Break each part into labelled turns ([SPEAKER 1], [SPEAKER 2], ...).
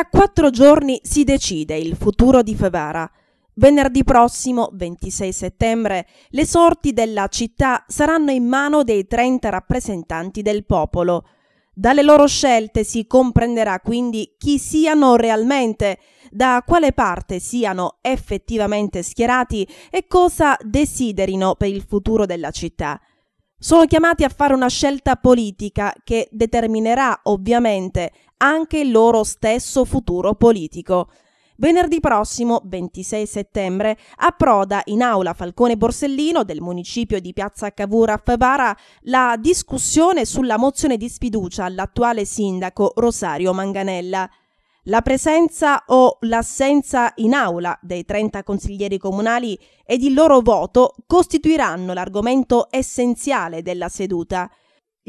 [SPEAKER 1] Tra quattro giorni si decide il futuro di Favara. Venerdì prossimo, 26 settembre, le sorti della città saranno in mano dei 30 rappresentanti del popolo. Dalle loro scelte si comprenderà quindi chi siano realmente, da quale parte siano effettivamente schierati e cosa desiderino per il futuro della città. Sono chiamati a fare una scelta politica che determinerà ovviamente anche il loro stesso futuro politico. Venerdì prossimo, 26 settembre, approda in aula Falcone Borsellino del municipio di Piazza Cavour a Favara la discussione sulla mozione di sfiducia all'attuale sindaco Rosario Manganella. La presenza o l'assenza in aula dei 30 consiglieri comunali ed il loro voto costituiranno l'argomento essenziale della seduta.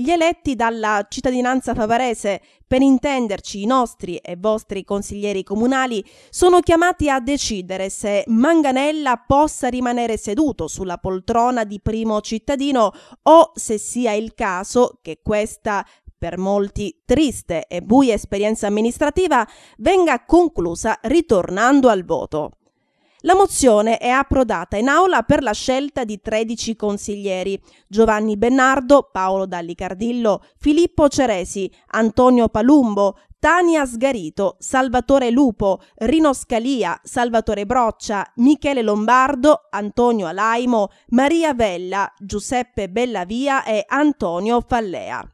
[SPEAKER 1] Gli eletti dalla cittadinanza favarese, per intenderci i nostri e vostri consiglieri comunali, sono chiamati a decidere se Manganella possa rimanere seduto sulla poltrona di primo cittadino o se sia il caso che questa per molti triste e buia esperienza amministrativa venga conclusa ritornando al voto. La mozione è approdata in aula per la scelta di 13 consiglieri: Giovanni Bennardo, Paolo Dallicardillo, Filippo Ceresi, Antonio Palumbo, Tania Sgarito, Salvatore Lupo, Rino Scalia, Salvatore Broccia, Michele Lombardo, Antonio Alaimo, Maria Vella, Giuseppe Bellavia e Antonio Fallea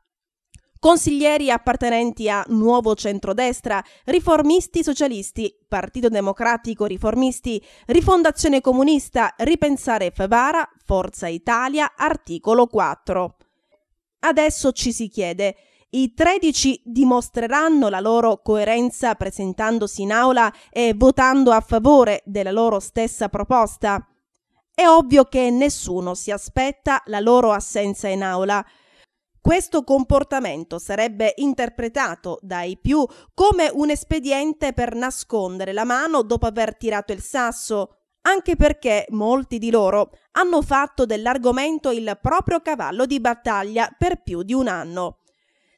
[SPEAKER 1] consiglieri appartenenti a Nuovo Centrodestra, Riformisti Socialisti, Partito Democratico Riformisti, Rifondazione Comunista, Ripensare Favara, Forza Italia, articolo 4. Adesso ci si chiede i 13 dimostreranno la loro coerenza presentandosi in aula e votando a favore della loro stessa proposta? È ovvio che nessuno si aspetta la loro assenza in aula. Questo comportamento sarebbe interpretato dai più come un espediente per nascondere la mano dopo aver tirato il sasso, anche perché molti di loro hanno fatto dell'argomento il proprio cavallo di battaglia per più di un anno.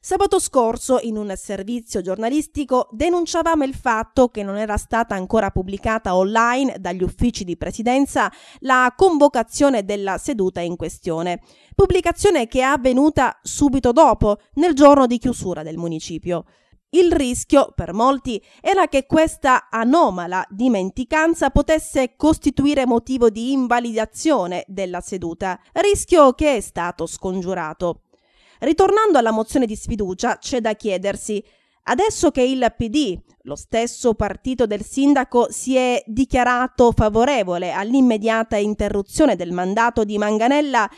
[SPEAKER 1] Sabato scorso, in un servizio giornalistico, denunciavamo il fatto che non era stata ancora pubblicata online dagli uffici di presidenza la convocazione della seduta in questione, pubblicazione che è avvenuta subito dopo, nel giorno di chiusura del municipio. Il rischio, per molti, era che questa anomala dimenticanza potesse costituire motivo di invalidazione della seduta, rischio che è stato scongiurato. Ritornando alla mozione di sfiducia, c'è da chiedersi Adesso che il PD, lo stesso partito del sindaco, si è dichiarato favorevole all'immediata interruzione del mandato di Manganella,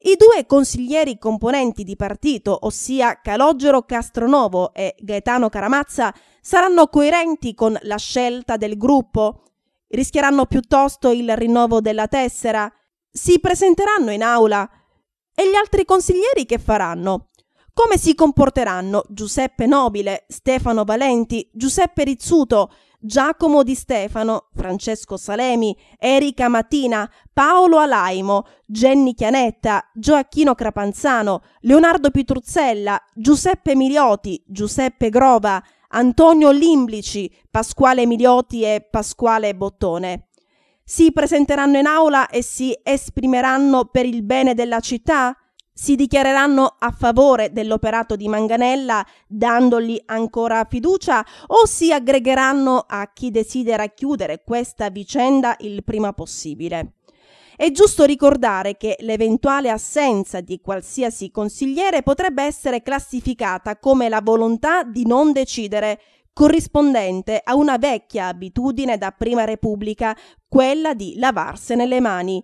[SPEAKER 1] i due consiglieri componenti di partito, ossia Calogero Castronovo e Gaetano Caramazza, saranno coerenti con la scelta del gruppo? Rischieranno piuttosto il rinnovo della tessera? Si presenteranno in aula? E gli altri consiglieri che faranno? Come si comporteranno Giuseppe Nobile, Stefano Valenti, Giuseppe Rizzuto, Giacomo Di Stefano, Francesco Salemi, Erika Mattina, Paolo Alaimo, Jenny Chianetta, Gioacchino Crapanzano, Leonardo Pitruzzella, Giuseppe Milioti, Giuseppe Grova, Antonio Limblici, Pasquale Milioti e Pasquale Bottone. Si presenteranno in aula e si esprimeranno per il bene della città? Si dichiareranno a favore dell'operato di Manganella dandogli ancora fiducia o si aggregheranno a chi desidera chiudere questa vicenda il prima possibile? È giusto ricordare che l'eventuale assenza di qualsiasi consigliere potrebbe essere classificata come la volontà di non decidere corrispondente a una vecchia abitudine da prima Repubblica, quella di lavarsene le mani.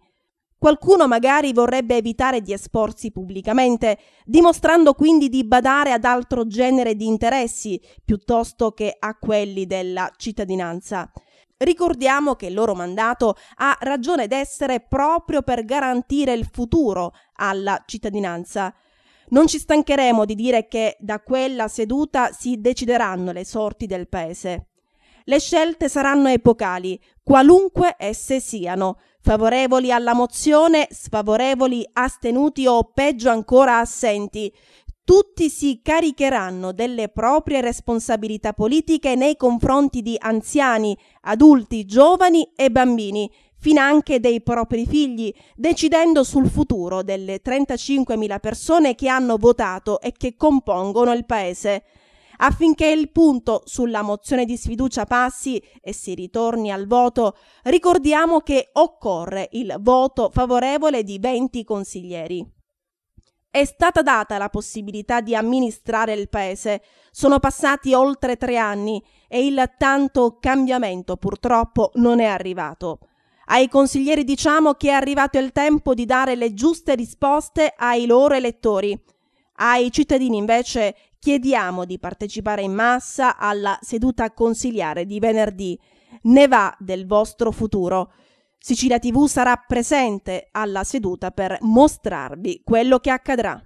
[SPEAKER 1] Qualcuno magari vorrebbe evitare di esporsi pubblicamente, dimostrando quindi di badare ad altro genere di interessi piuttosto che a quelli della cittadinanza. Ricordiamo che il loro mandato ha ragione d'essere proprio per garantire il futuro alla cittadinanza. Non ci stancheremo di dire che da quella seduta si decideranno le sorti del Paese. Le scelte saranno epocali, qualunque esse siano, favorevoli alla mozione, sfavorevoli, astenuti o peggio ancora assenti. Tutti si caricheranno delle proprie responsabilità politiche nei confronti di anziani, adulti, giovani e bambini, finanche dei propri figli, decidendo sul futuro delle 35.000 persone che hanno votato e che compongono il Paese. Affinché il punto sulla mozione di sfiducia passi e si ritorni al voto, ricordiamo che occorre il voto favorevole di 20 consiglieri. È stata data la possibilità di amministrare il paese. Sono passati oltre tre anni e il tanto cambiamento purtroppo non è arrivato. Ai consiglieri diciamo che è arrivato il tempo di dare le giuste risposte ai loro elettori. Ai cittadini invece chiediamo di partecipare in massa alla seduta consiliare di venerdì. Ne va del vostro futuro. Sicilia TV sarà presente alla seduta per mostrarvi quello che accadrà.